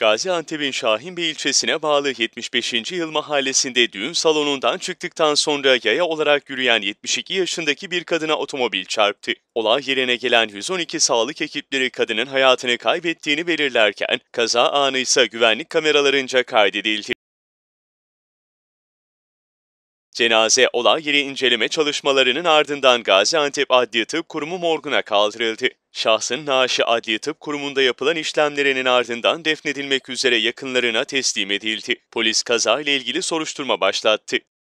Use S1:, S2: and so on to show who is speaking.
S1: Gaziantep'in Şahinbey ilçesine bağlı 75. Yıl Mahallesi'nde düğün salonundan çıktıktan sonra yaya olarak yürüyen 72 yaşındaki bir kadına otomobil çarptı. Olay yerine gelen 112 sağlık ekipleri kadının hayatını kaybettiğini belirlerken kaza anı ise güvenlik kameralarınca kaydedildi. Cenaze olay yeri inceleme çalışmalarının ardından Gaziantep Adli Tıp Kurumu morguna kaldırıldı. Şahsın naaşı Adli Tıp Kurumu'nda yapılan işlemlerinin ardından defnedilmek üzere yakınlarına teslim edildi. Polis kazayla ilgili soruşturma başlattı.